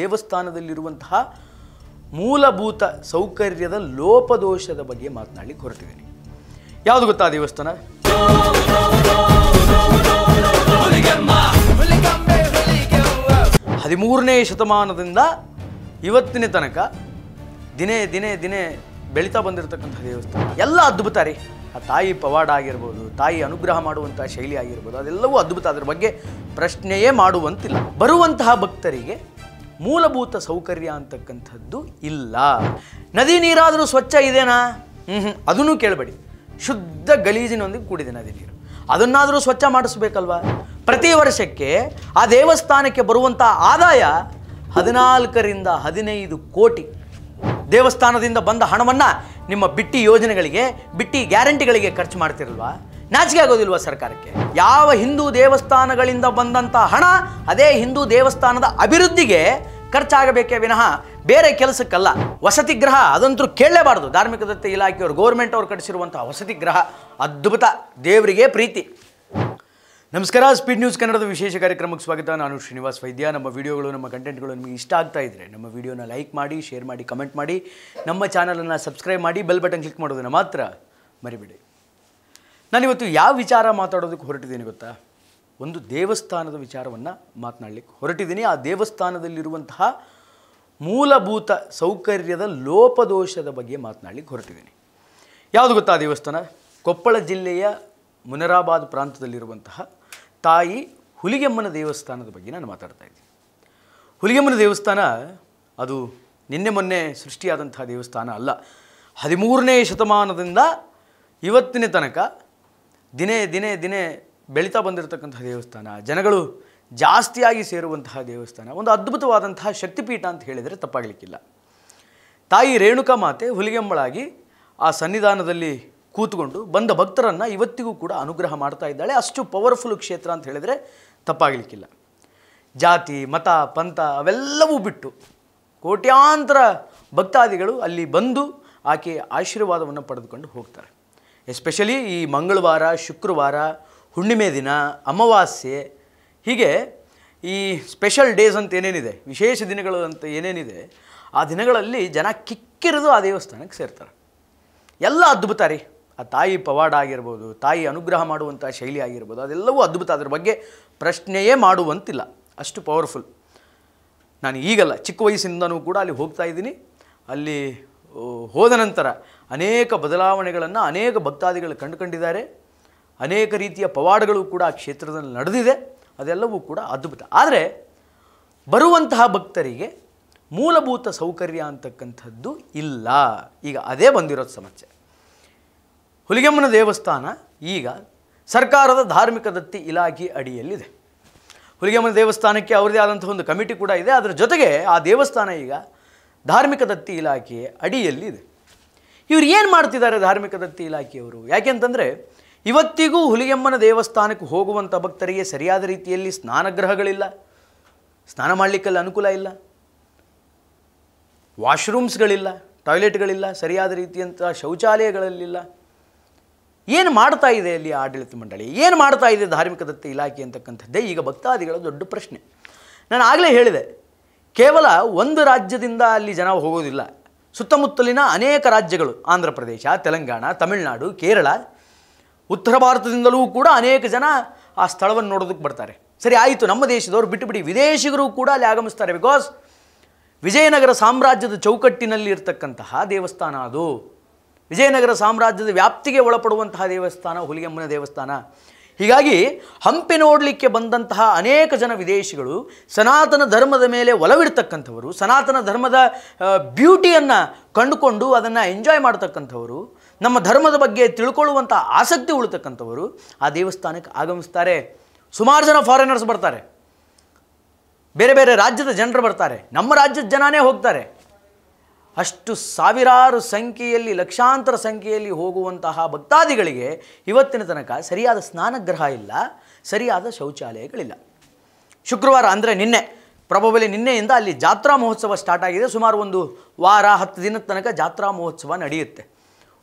ದೇವಸ್ಥಾನದಲ್ಲಿರುವಂತಹ ಮೂಲಭೂತ ಸೌಕರ್ಯದ ಲೋಪದೋಷದ ಬಗ್ಗೆ ಮಾತನಾಡಿ ಹೊರಟಿದ್ದೀನಿ ಯಾವುದು ಗೊತ್ತಾ ದೇವಸ್ಥಾನ ಹದಿಮೂರನೇ ಶತಮಾನದಿಂದ ಇವತ್ತಿನ ತನಕ ದಿನೇ ದಿನೇ ದಿನೇ ಬೆಳೀತಾ ಬಂದಿರತಕ್ಕಂಥ ದೇವಸ್ಥಾನ ಎಲ್ಲ ಅದ್ಭುತ ರೀ ಆ ತಾಯಿ ಪವಾಡ ಆಗಿರ್ಬೋದು ತಾಯಿ ಅನುಗ್ರಹ ಮಾಡುವಂತಹ ಶೈಲಿ ಆಗಿರ್ಬೋದು ಅದೆಲ್ಲವೂ ಅದ್ಭುತ ಅದರ ಬಗ್ಗೆ ಪ್ರಶ್ನೆಯೇ ಮಾಡುವಂತಿಲ್ಲ ಬರುವಂತಹ ಭಕ್ತರಿಗೆ ಮೂಲಭೂತ ಸೌಕರ್ಯ ಅಂತಕ್ಕಂಥದ್ದು ಇಲ್ಲ ನದಿ ನೀರಾದರೂ ಸ್ವಚ್ಛ ಇದೆನಾ ಹ್ಞೂ ಹ್ಞೂ ಅದನ್ನು ಕೇಳಬೇಡಿ ಶುದ್ಧ ಗಲೀಜಿನೊಂದಿಗೆ ಕೂಡಿದೆ ನದಿ ನೀರು ಅದನ್ನಾದರೂ ಸ್ವಚ್ಛ ಮಾಡಿಸ್ಬೇಕಲ್ವಾ ಪ್ರತಿ ವರ್ಷಕ್ಕೆ ಆ ದೇವಸ್ಥಾನಕ್ಕೆ ಬರುವಂಥ ಆದಾಯ ಹದಿನಾಲ್ಕರಿಂದ ಹದಿನೈದು ಕೋಟಿ ದೇವಸ್ಥಾನದಿಂದ ಬಂದ ಹಣವನ್ನು ನಿಮ್ಮ ಬಿಟ್ಟಿ ಯೋಜನೆಗಳಿಗೆ ಬಿಟ್ಟಿ ಗ್ಯಾರಂಟಿಗಳಿಗೆ ಖರ್ಚು ಮಾಡ್ತಿರಲ್ವಾ ನಾಚಿಕೆ ಆಗೋದಿಲ್ವ ಸರ್ಕಾರಕ್ಕೆ ಯಾವ ಹಿಂದೂ ದೇವಸ್ಥಾನಗಳಿಂದ ಬಂದಂಥ ಹಣ ಅದೇ ಹಿಂದೂ ದೇವಸ್ಥಾನದ ಅಭಿವೃದ್ಧಿಗೆ ಖರ್ಚಾಗಬೇಕೇ ವಿನಃ ಬೇರೆ ಕೆಲಸಕ್ಕಲ್ಲ ವಸತಿ ಗ್ರಹ ಅದಂತೂ ಕೇಳಲೇಬಾರ್ದು ಧಾರ್ಮಿಕ ದತ್ತ ಇಲಾಖೆಯವರು ಗೋರ್ಮೆಂಟ್ ಅವರು ಕಟ್ಟಿಸಿರುವಂಥ ವಸತಿ ಗ್ರಹ ಅದ್ಭುತ ದೇವರಿಗೆ ಪ್ರೀತಿ ನಮಸ್ಕಾರ ಸ್ಪೀಡ್ ನ್ಯೂಸ್ ಕನ್ನಡದ ವಿಶೇಷ ಕಾರ್ಯಕ್ರಮಕ್ಕೆ ಸ್ವಾಗತ ನಾನು ಶ್ರೀನಿವಾಸ್ ವೈದ್ಯ ನಮ್ಮ ವಿಡಿಯೋಗಳು ನಮ್ಮ ಕಂಟೆಂಟ್ಗಳು ನಿಮಗೆ ಇಷ್ಟ ಆಗ್ತಾ ಇದ್ದರೆ ನಮ್ಮ ವಿಡಿಯೋನ ಲೈಕ್ ಮಾಡಿ ಶೇರ್ ಮಾಡಿ ಕಮೆಂಟ್ ಮಾಡಿ ನಮ್ಮ ಚಾನಲನ್ನು ಸಬ್ಸ್ಕ್ರೈಬ್ ಮಾಡಿ ಬೆಲ್ ಬಟನ್ ಕ್ಲಿಕ್ ಮಾಡೋದನ್ನು ಮಾತ್ರ ಮರಿಬೇಡಿ ನಾನಿವತ್ತು ಯಾವ ವಿಚಾರ ಮಾತಾಡೋದಕ್ಕೆ ಹೊರಟಿದ್ದೀನಿ ಗೊತ್ತಾ ಒಂದು ದೇವಸ್ಥಾನದ ವಿಚಾರವನ್ನು ಮಾತನಾಡಲಿಕ್ಕೆ ಹೊರಟಿದ್ದೀನಿ ಆ ದೇವಸ್ಥಾನದಲ್ಲಿರುವಂತಹ ಮೂಲಭೂತ ಸೌಕರ್ಯದ ಲೋಪದೋಷದ ಬಗ್ಗೆ ಮಾತನಾಡಲಿಕ್ಕೆ ಹೊರಟಿದ್ದೀನಿ ಯಾವುದು ಗೊತ್ತಾ ದೇವಸ್ಥಾನ ಕೊಪ್ಪಳ ಜಿಲ್ಲೆಯ ಮುನರಾಬಾದ್ ಪ್ರಾಂತದಲ್ಲಿರುವಂತಹ ತಾಯಿ ಹುಲಿಗೆಮ್ಮನ ದೇವಸ್ಥಾನದ ಬಗ್ಗೆ ನಾನು ಮಾತಾಡ್ತಾ ಇದ್ದೀನಿ ಹುಲಿಗೆಮ್ಮನ ದೇವಸ್ಥಾನ ಅದು ನಿನ್ನೆ ಮೊನ್ನೆ ಸೃಷ್ಟಿಯಾದಂತಹ ದೇವಸ್ಥಾನ ಅಲ್ಲ ಹದಿಮೂರನೇ ಶತಮಾನದಿಂದ ಇವತ್ತಿನ ತನಕ ದಿನೇ ದಿನೇ ದಿನೇ ಬೆಳೀತಾ ಬಂದಿರತಕ್ಕಂತಹ ದೇವಸ್ಥಾನ ಜನಗಳು ಜಾಸ್ತಿಯಾಗಿ ಸೇರುವಂತಹ ದೇವಸ್ಥಾನ ಒಂದು ಅದ್ಭುತವಾದಂತಹ ಶಕ್ತಿಪೀಠ ಅಂತ ಹೇಳಿದರೆ ತಪ್ಪಾಗಲಿಕ್ಕಿಲ್ಲ ತಾಯಿ ರೇಣುಕಾ ಮಾತೆ ಹುಲಿಗೆಮ್ಮಳಾಗಿ ಆ ಸನ್ನಿಧಾನದಲ್ಲಿ ಕೂತ್ಕೊಂಡು ಬಂದ ಭಕ್ತರನ್ನು ಇವತ್ತಿಗೂ ಕೂಡ ಅನುಗ್ರಹ ಮಾಡ್ತಾ ಇದ್ದಾಳೆ ಅಷ್ಟು ಪವರ್ಫುಲ್ ಕ್ಷೇತ್ರ ಅಂತ ಹೇಳಿದರೆ ತಪ್ಪಾಗಲಿಕ್ಕಿಲ್ಲ ಜಾತಿ ಮತ ಪಂಥ ಅವೆಲ್ಲವೂ ಬಿಟ್ಟು ಕೋಟ್ಯಾಂತರ ಭಕ್ತಾದಿಗಳು ಅಲ್ಲಿ ಬಂದು ಆಕೆ ಆಶೀರ್ವಾದವನ್ನು ಪಡೆದುಕೊಂಡು ಹೋಗ್ತಾರೆ ಎಸ್ಪೆಷಲಿ ಈ ಮಂಗಳವಾರ ಶುಕ್ರವಾರ ಹುಣ್ಣಿಮೆ ದಿನ ಅಮಾವಾಸ್ಯೆ ಹೀಗೆ ಈ ಸ್ಪೆಷಲ್ ಡೇಸ್ ಅಂತ ಏನೇನಿದೆ ವಿಶೇಷ ದಿನಗಳು ಅಂತ ಏನೇನಿದೆ ಆ ದಿನಗಳಲ್ಲಿ ಜನ ಕಿಕ್ಕಿರಿದು ಆ ದೇವಸ್ಥಾನಕ್ಕೆ ಸೇರ್ತಾರೆ ಎಲ್ಲ ಅದ್ಭುತ ರೀ ಆ ತಾಯಿ ಪವಾಡ ಆಗಿರ್ಬೋದು ತಾಯಿ ಅನುಗ್ರಹ ಮಾಡುವಂಥ ಶೈಲಿ ಆಗಿರ್ಬೋದು ಅದೆಲ್ಲವೂ ಅದ್ಭುತ ಅದ್ರ ಬಗ್ಗೆ ಪ್ರಶ್ನೆಯೇ ಮಾಡುವಂತಿಲ್ಲ ಅಷ್ಟು ಪವರ್ಫುಲ್ ನಾನು ಈಗಲ್ಲ ಚಿಕ್ಕ ವಯಸ್ಸಿಂದನೂ ಕೂಡ ಅಲ್ಲಿ ಹೋಗ್ತಾ ಇದ್ದೀನಿ ಅಲ್ಲಿ ಹೋದ ನಂತರ ಅನೇಕ ಬದಲಾವಣೆಗಳನ್ನು ಅನೇಕ ಭಕ್ತಾದಿಗಳು ಕಂಡುಕೊಂಡಿದ್ದಾರೆ ಅನೇಕ ರೀತಿಯ ಪವಾಡಗಳು ಕೂಡ ಆ ಕ್ಷೇತ್ರದಲ್ಲಿ ನಡೆದಿದೆ ಅದೆಲ್ಲವೂ ಕೂಡ ಅದ್ಭುತ ಆದರೆ ಬರುವಂತಹ ಭಕ್ತರಿಗೆ ಮೂಲಭೂತ ಸೌಕರ್ಯ ಅಂತಕ್ಕಂಥದ್ದು ಇಲ್ಲ ಈಗ ಅದೇ ಬಂದಿರೋದು ಸಮಸ್ಯೆ ಹುಲಿಗೆಮ್ಮನ ದೇವಸ್ಥಾನ ಈಗ ಸರ್ಕಾರದ ಧಾರ್ಮಿಕ ದತ್ತಿ ಇಲಾಖೆ ಅಡಿಯಲ್ಲಿದೆ ಹುಲಿಗೆಮ್ಮನ ದೇವಸ್ಥಾನಕ್ಕೆ ಅವರದೇ ಆದಂಥ ಒಂದು ಕಮಿಟಿ ಕೂಡ ಇದೆ ಅದರ ಜೊತೆಗೆ ಆ ದೇವಸ್ಥಾನ ಈಗ ಧಾರ್ಮಿಕ ದತ್ತಿ ಇಲಾಖೆ ಅಡಿಯಲ್ಲಿ ಇದೆ ಇವ್ರು ಏನು ಮಾಡ್ತಿದ್ದಾರೆ ಧಾರ್ಮಿಕ ದತ್ತಿ ಇಲಾಖೆಯವರು ಯಾಕೆಂತಂದರೆ ಇವತ್ತಿಗೂ ಹುಲಿಯಮ್ಮನ ದೇವಸ್ಥಾನಕ್ಕೆ ಹೋಗುವಂಥ ಭಕ್ತರಿಗೆ ಸರಿಯಾದ ರೀತಿಯಲ್ಲಿ ಸ್ನಾನಗ್ರಹಗಳಿಲ್ಲ ಸ್ನಾನ ಮಾಡಲಿಕ್ಕೆಲ್ಲ ಅನುಕೂಲ ಇಲ್ಲ ವಾಶ್ರೂಮ್ಸ್ಗಳಿಲ್ಲ ಟಾಯ್ಲೆಟ್ಗಳಿಲ್ಲ ಸರಿಯಾದ ರೀತಿಯಂಥ ಶೌಚಾಲಯಗಳಲ್ಲಿಲ್ಲ ಏನು ಮಾಡ್ತಾ ಇದೆ ಅಲ್ಲಿ ಆಡಳಿತ ಮಂಡಳಿ ಏನು ಮಾಡ್ತಾ ಇದೆ ಧಾರ್ಮಿಕ ದತ್ತ ಇಲಾಖೆ ಅಂತಕ್ಕಂಥದ್ದೇ ಈಗ ಭಕ್ತಾದಿಗಳ ದೊಡ್ಡ ಪ್ರಶ್ನೆ ನಾನು ಆಗಲೇ ಹೇಳಿದೆ ಕೇವಲ ಒಂದು ರಾಜ್ಯದಿಂದ ಅಲ್ಲಿ ಜನ ಹೋಗೋದಿಲ್ಲ ಸುತ್ತಮುತ್ತಲಿನ ಅನೇಕ ರಾಜ್ಯಗಳು ಆಂಧ್ರ ಪ್ರದೇಶ ತೆಲಂಗಾಣ ತಮಿಳುನಾಡು ಕೇರಳ ಉತ್ತರ ಭಾರತದಿಂದಲೂ ಕೂಡ ಅನೇಕ ಜನ ಆ ಸ್ಥಳವನ್ನು ನೋಡೋದಕ್ಕೆ ಬರ್ತಾರೆ ಸರಿ ಆಯಿತು ನಮ್ಮ ದೇಶದವರು ಬಿಟ್ಟುಬಿಡಿ ವಿದೇಶಿಗರು ಕೂಡ ಅಲ್ಲಿ ಆಗಮಿಸ್ತಾರೆ ಬಿಕಾಸ್ ವಿಜಯನಗರ ಸಾಮ್ರಾಜ್ಯದ ಚೌಕಟ್ಟಿನಲ್ಲಿ ಇರತಕ್ಕಂತಹ ದೇವಸ್ಥಾನ ಅದು ವಿಜಯನಗರ ಸಾಮ್ರಾಜ್ಯದ ವ್ಯಾಪ್ತಿಗೆ ಒಳಪಡುವಂತಹ ದೇವಸ್ಥಾನ ಹುಲಿಗೆಮ್ಮನ ದೇವಸ್ಥಾನ ಹೀಗಾಗಿ ಹಂಪಿ ನೋಡಲಿಕ್ಕೆ ಬಂದಂತಹ ಅನೇಕ ಜನ ವಿದೇಶಿಗಳು ಸನಾತನ ಧರ್ಮದ ಮೇಲೆ ಒಲವಿಡ್ತಕ್ಕಂಥವರು ಸನಾತನ ಧರ್ಮದ ಬ್ಯೂಟಿಯನ್ನು ಕಂಡುಕೊಂಡು ಅದನ್ನು ಎಂಜಾಯ್ ಮಾಡ್ತಕ್ಕಂಥವರು ನಮ್ಮ ಧರ್ಮದ ಬಗ್ಗೆ ತಿಳ್ಕೊಳ್ಳುವಂಥ ಆಸಕ್ತಿ ಉಳಿತಕ್ಕಂಥವರು ಆ ದೇವಸ್ಥಾನಕ್ಕೆ ಆಗಮಿಸ್ತಾರೆ ಸುಮಾರು ಜನ ಫಾರಿನರ್ಸ್ ಬರ್ತಾರೆ ಬೇರೆ ಬೇರೆ ರಾಜ್ಯದ ಜನರು ಬರ್ತಾರೆ ನಮ್ಮ ರಾಜ್ಯದ ಜನನೇ ಹೋಗ್ತಾರೆ ಅಷ್ಟು ಸಾವಿರಾರು ಸಂಖ್ಯೆಯಲ್ಲಿ ಲಕ್ಷಾಂತರ ಸಂಖ್ಯೆಯಲ್ಲಿ ಹೋಗುವಂತಹ ಭಕ್ತಾದಿಗಳಿಗೆ ಇವತ್ತಿನ ತನಕ ಸರಿಯಾದ ಸ್ನಾನಗ್ರಹ ಇಲ್ಲ ಸರಿಯಾದ ಶೌಚಾಲಯಗಳಿಲ್ಲ ಶುಕ್ರವಾರ ಅಂದರೆ ನಿನ್ನೆ ಪ್ರಭಾವಲಿ ನಿನ್ನೆಯಿಂದ ಅಲ್ಲಿ ಜಾತ್ರಾ ಮಹೋತ್ಸವ ಸ್ಟಾರ್ಟ್ ಆಗಿದೆ ಸುಮಾರು ಒಂದು ವಾರ ಹತ್ತು ದಿನದ ತನಕ ಜಾತ್ರಾ ಮಹೋತ್ಸವ ನಡೆಯುತ್ತೆ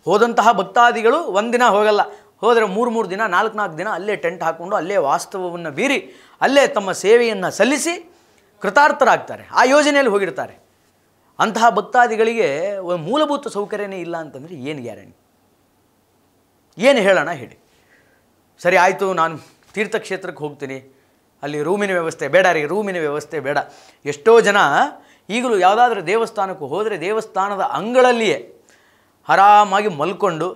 ಹೋದಂತಹ ಭಕ್ತಾದಿಗಳು ಒಂದಿನ ಹೋಗಲ್ಲ ಹೋದರೆ ಮೂರು ಮೂರು ದಿನ ನಾಲ್ಕು ನಾಲ್ಕು ದಿನ ಅಲ್ಲೇ ಟೆಂಟ್ ಹಾಕ್ಕೊಂಡು ಅಲ್ಲೇ ವಾಸ್ತವವನ್ನು ಬೀರಿ ಅಲ್ಲೇ ತಮ್ಮ ಸೇವೆಯನ್ನು ಸಲ್ಲಿಸಿ ಕೃತಾರ್ಥರಾಗ್ತಾರೆ ಆ ಯೋಜನೆಯಲ್ಲಿ ಹೋಗಿರ್ತಾರೆ ಅಂತಹ ಭಕ್ತಾದಿಗಳಿಗೆ ಒಂದು ಮೂಲಭೂತ ಸೌಕರ್ಯನೇ ಇಲ್ಲ ಅಂತಂದರೆ ಏನು ಗ್ಯಾರಂಟಿ ಏನು ಹೇಳೋಣ ಹೇಳಿ ಸರಿ ಆಯಿತು ನಾನು ತೀರ್ಥಕ್ಷೇತ್ರಕ್ಕೆ ಹೋಗ್ತೀನಿ ಅಲ್ಲಿ ರೂಮಿನ ವ್ಯವಸ್ಥೆ ಬೇಡ ರೀ ರೂಮಿನ ವ್ಯವಸ್ಥೆ ಬೇಡ ಎಷ್ಟೋ ಜನ ಈಗಲೂ ಯಾವುದಾದ್ರೂ ದೇವಸ್ಥಾನಕ್ಕೂ ಹೋದರೆ ದೇವಸ್ಥಾನದ ಅಂಗಳಲ್ಲಿಯೇ ಆರಾಮಾಗಿ ಮಲ್ಕೊಂಡು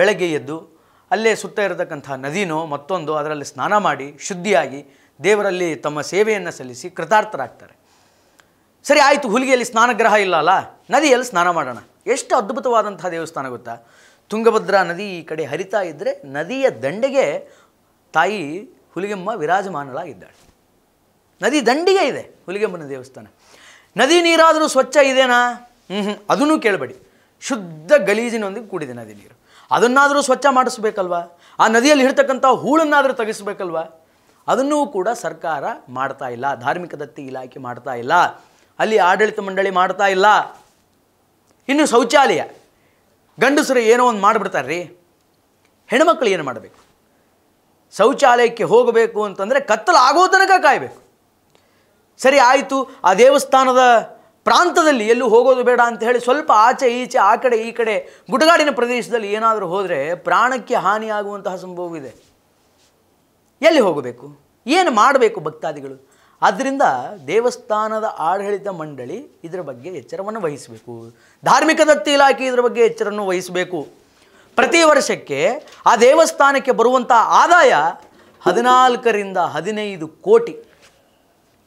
ಬೆಳಗ್ಗೆ ಎದ್ದು ಅಲ್ಲೇ ಸುತ್ತ ಇರತಕ್ಕಂಥ ನದಿನೋ ಮತ್ತೊಂದು ಅದರಲ್ಲಿ ಸ್ನಾನ ಮಾಡಿ ಶುದ್ಧಿಯಾಗಿ ದೇವರಲ್ಲಿ ತಮ್ಮ ಸೇವೆಯನ್ನು ಸಲ್ಲಿಸಿ ಕೃತಾರ್ಥರಾಗ್ತಾರೆ ಸರಿ ಆಯಿತು ಹುಲಿಗೆಯಲ್ಲಿ ಸ್ನಾನಗ್ರಹ ಇಲ್ಲ ಅಲ್ಲ ನದಿಯಲ್ಲಿ ಸ್ನಾನ ಮಾಡೋಣ ಎಷ್ಟು ಅದ್ಭುತವಾದಂತಹ ದೇವಸ್ಥಾನ ಗೊತ್ತಾ ತುಂಗಭದ್ರಾ ನದಿ ಈ ಕಡೆ ಹರಿತಾ ಇದ್ದರೆ ನದಿಯ ದಂಡೆಗೆ ತಾಯಿ ಹುಲಿಗೆಮ್ಮ ವಿರಾಜಮಾನಳಾಗಿದ್ದಾಳೆ ನದಿ ದಂಡಿಗೆ ಇದೆ ಹುಲಿಗೆಮ್ಮನ ದೇವಸ್ಥಾನ ನದಿ ನೀರಾದರೂ ಸ್ವಚ್ಛ ಇದೇನಾ ಹ್ಞೂ ಹ್ಞೂ ಅದನ್ನೂ ಕೇಳಬೇಡಿ ಶುದ್ಧ ಗಲೀಜಿನೊಂದಿಗೆ ಕೂಡಿದೆ ನದಿ ನೀರು ಅದನ್ನಾದರೂ ಸ್ವಚ್ಛ ಮಾಡಿಸ್ಬೇಕಲ್ವಾ ಆ ನದಿಯಲ್ಲಿ ಇರ್ತಕ್ಕಂಥ ಹೂಳನ್ನಾದರೂ ತೆಗೆಸ್ಬೇಕಲ್ವಾ ಅದನ್ನೂ ಕೂಡ ಸರ್ಕಾರ ಮಾಡ್ತಾ ಇಲ್ಲ ಧಾರ್ಮಿಕ ದತ್ತಿ ಇಲಾಖೆ ಮಾಡ್ತಾ ಇಲ್ಲ ಅಲ್ಲಿ ಆಡಳಿತ ಮಂಡಳಿ ಮಾಡ್ತಾ ಇಲ್ಲ ಇನ್ನು ಶೌಚಾಲಯ ಗಂಡಸರು ಏನೋ ಒಂದು ಮಾಡಿಬಿಡ್ತಾರೆ ರೀ ಹೆಣ್ಮಕ್ಳು ಏನು ಮಾಡಬೇಕು ಶೌಚಾಲಯಕ್ಕೆ ಹೋಗಬೇಕು ಅಂತಂದರೆ ಆಗೋ ತನಕ ಕಾಯಬೇಕು ಸರಿ ಆಯಿತು ಆ ದೇವಸ್ಥಾನದ ಪ್ರಾಂತದಲ್ಲಿ ಎಲ್ಲೂ ಹೋಗೋದು ಬೇಡ ಅಂತ ಹೇಳಿ ಸ್ವಲ್ಪ ಆಚೆ ಈಚೆ ಆ ಕಡೆ ಈ ಕಡೆ ಗುಡ್ಡಗಾಡಿನ ಪ್ರದೇಶದಲ್ಲಿ ಏನಾದರೂ ಹೋದರೆ ಪ್ರಾಣಕ್ಕೆ ಹಾನಿಯಾಗುವಂತಹ ಸಂಭವವಿದೆ ಎಲ್ಲಿ ಹೋಗಬೇಕು ಏನು ಮಾಡಬೇಕು ಭಕ್ತಾದಿಗಳು ಆದ್ದರಿಂದ ದೇವಸ್ಥಾನದ ಆಡಳಿತ ಮಂಡಳಿ ಇದರ ಬಗ್ಗೆ ಎಚ್ಚರವನ್ನು ವಹಿಸಬೇಕು ಧಾರ್ಮಿಕ ದತ್ತಿ ಇಲಾಖೆ ಇದರ ಬಗ್ಗೆ ಎಚ್ಚರವನ್ನು ವಹಿಸಬೇಕು ಪ್ರತಿ ವರ್ಷಕ್ಕೆ ಆ ದೇವಸ್ಥಾನಕ್ಕೆ ಬರುವಂಥ ಆದಾಯ ಹದಿನಾಲ್ಕರಿಂದ ಹದಿನೈದು ಕೋಟಿ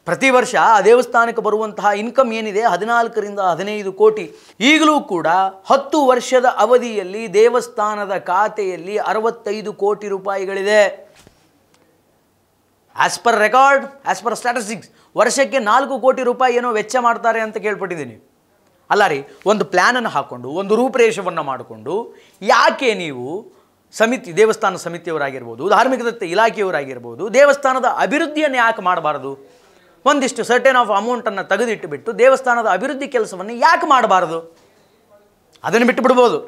ಪ್ರತಿ ವರ್ಷ ಆ ದೇವಸ್ಥಾನಕ್ಕೆ ಬರುವಂತಹ ಇನ್ಕಮ್ ಏನಿದೆ ಹದಿನಾಲ್ಕರಿಂದ ಹದಿನೈದು ಕೋಟಿ ಈಗಲೂ ಕೂಡ ಹತ್ತು ವರ್ಷದ ಅವಧಿಯಲ್ಲಿ ದೇವಸ್ಥಾನದ ಖಾತೆಯಲ್ಲಿ ಅರವತ್ತೈದು ಕೋಟಿ ರೂಪಾಯಿಗಳಿದೆ as per record as per statistics ವರ್ಷಕ್ಕೆ ನಾಲ್ಕು ಕೋಟಿ ರೂಪಾಯಿ ಏನೋ ವೆಚ್ಚ ಮಾಡ್ತಾರೆ ಅಂತ ಕೇಳ್ಪಟ್ಟಿದ್ದೀನಿ ಅಲ್ಲ ರೀ ಒಂದು ಪ್ಲ್ಯಾನನ್ನು ಹಾಕ್ಕೊಂಡು ಒಂದು ರೂಪರೇಷವನ್ನು ಮಾಡಿಕೊಂಡು ಯಾಕೆ ನೀವು ಸಮಿತಿ ದೇವಸ್ಥಾನ ಸಮಿತಿಯವರಾಗಿರ್ಬೋದು ಧಾರ್ಮಿಕ ದತ್ತ ಇಲಾಖೆಯವರಾಗಿರ್ಬೋದು ದೇವಸ್ಥಾನದ ಅಭಿವೃದ್ಧಿಯನ್ನು ಯಾಕೆ ಮಾಡಬಾರದು ಒಂದಿಷ್ಟು ಸರ್ಟೇನ್ ಆಫ್ ಅಮೌಂಟನ್ನು ತೆಗೆದಿಟ್ಟುಬಿಟ್ಟು ದೇವಸ್ಥಾನದ ಅಭಿವೃದ್ಧಿ ಕೆಲಸವನ್ನು ಯಾಕೆ ಮಾಡಬಾರದು ಅದನ್ನು ಬಿಟ್ಟು ಬಿಡ್ಬೋದು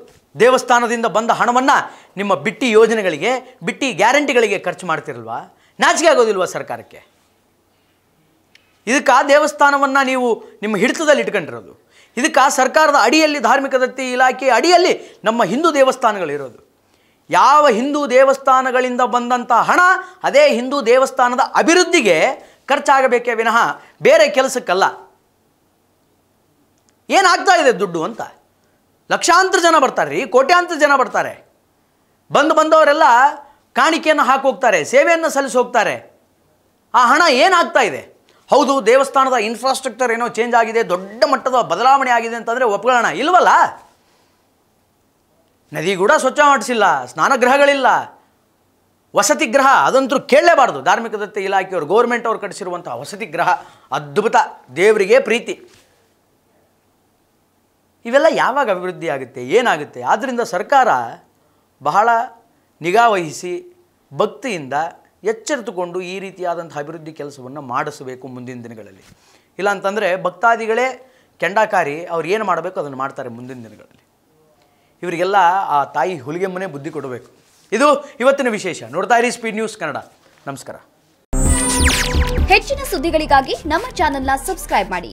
ದೇವಸ್ಥಾನದಿಂದ ಬಂದ ಹಣವನ್ನು ನಿಮ್ಮ ಬಿಟ್ಟಿ ಯೋಜನೆಗಳಿಗೆ ಬಿಟ್ಟಿ ಗ್ಯಾರಂಟಿಗಳಿಗೆ ಖರ್ಚು ಮಾಡ್ತಿರಲ್ವಾ ನಾಚಿಕೆ ಆಗೋದಿಲ್ವಾ ಸರ್ಕಾರಕ್ಕೆ ಇದಕ್ಕೆ ದೇವಸ್ಥಾನವನ್ನು ನೀವು ನಿಮ್ಮ ಹಿಡಿತದಲ್ಲಿ ಇಟ್ಕೊಂಡಿರೋದು ಇದಕ್ಕೆ ಸರ್ಕಾರದ ಅಡಿಯಲ್ಲಿ ಧಾರ್ಮಿಕ ದತ್ತಿ ಇಲಾಖೆ ಅಡಿಯಲ್ಲಿ ನಮ್ಮ ಹಿಂದೂ ದೇವಸ್ಥಾನಗಳಿರೋದು ಯಾವ ಹಿಂದೂ ದೇವಸ್ಥಾನಗಳಿಂದ ಬಂದಂಥ ಹಣ ಅದೇ ಹಿಂದೂ ದೇವಸ್ಥಾನದ ಅಭಿವೃದ್ಧಿಗೆ ಖರ್ಚಾಗಬೇಕೇ ವಿನಃ ಬೇರೆ ಕೆಲಸಕ್ಕಲ್ಲ ಏನಾಗ್ತಾ ಇದೆ ದುಡ್ಡು ಅಂತ ಲಕ್ಷಾಂತರ ಜನ ಬರ್ತಾರೆ ರೀ ಕೋಟ್ಯಾಂತರ ಜನ ಬರ್ತಾರೆ ಬಂದು ಬಂದವರೆಲ್ಲ ಕಾಣಿಕೆಯನ್ನು ಹಾಕಿ ಹೋಗ್ತಾರೆ ಸೇವೆಯನ್ನು ಸಲ್ಲಿಸಿ ಹೋಗ್ತಾರೆ ಆ ಹಣ ಏನಾಗ್ತಾ ಇದೆ ಹೌದು ದೇವಸ್ಥಾನದ ಇನ್ಫ್ರಾಸ್ಟ್ರಕ್ಚರ್ ಏನೋ ಚೇಂಜ್ ಆಗಿದೆ ದೊಡ್ಡ ಮಟ್ಟದ ಬದಲಾವಣೆ ಆಗಿದೆ ಅಂತಂದರೆ ಒಪ್ಕೊಳ್ಳೋಣ ಇಲ್ವಲ್ಲ ನದಿ ಕೂಡ ಸ್ವಚ್ಛ ಮಾಡಿಸಿಲ್ಲ ಸ್ನಾನಗೃಹಗಳಿಲ್ಲ ವಸತಿ ಗೃಹ ಅದಂತೂ ಕೇಳಲೇಬಾರ್ದು ಧಾರ್ಮಿಕ ದತ್ತ ಇಲಾಖೆಯವರು ಗೌರ್ಮೆಂಟ್ ಅವ್ರು ಕಟ್ಟಿಸಿರುವಂಥ ವಸತಿ ಗೃಹ ಅದ್ಭುತ ದೇವರಿಗೆ ಪ್ರೀತಿ ಇವೆಲ್ಲ ಯಾವಾಗ ಅಭಿವೃದ್ಧಿ ಆಗುತ್ತೆ ಏನಾಗುತ್ತೆ ಆದ್ದರಿಂದ ಸರ್ಕಾರ ಬಹಳ ನಿಗಾವಹಿಸಿ ಭಕ್ತಿಯಿಂದ ಎಚ್ಚೆತ್ತುಕೊಂಡು ಈ ರೀತಿಯಾದಂಥ ಅಭಿವೃದ್ಧಿ ಕೆಲಸವನ್ನು ಮಾಡಿಸಬೇಕು ಮುಂದಿನ ದಿನಗಳಲ್ಲಿ ಇಲ್ಲಾಂತಂದರೆ ಭಕ್ತಾದಿಗಳೇ ಕೆಂಡಾಕಾರಿ ಅವ್ರು ಏನು ಮಾಡಬೇಕು ಅದನ್ನು ಮಾಡ್ತಾರೆ ಮುಂದಿನ ದಿನಗಳಲ್ಲಿ ಇವರಿಗೆಲ್ಲ ಆ ತಾಯಿ ಹುಲಿಗೆ ಬುದ್ಧಿ ಕೊಡಬೇಕು ಇದು ಇವತ್ತಿನ ವಿಶೇಷ ನೋಡ್ತಾ ಇರಿ ಸ್ಪೀಡ್ ನ್ಯೂಸ್ ಕನ್ನಡ ನಮಸ್ಕಾರ ಹೆಚ್ಚಿನ ಸುದ್ದಿಗಳಿಗಾಗಿ ನಮ್ಮ ಚಾನೆಲ್ನ ಸಬ್ಸ್ಕ್ರೈಬ್ ಮಾಡಿ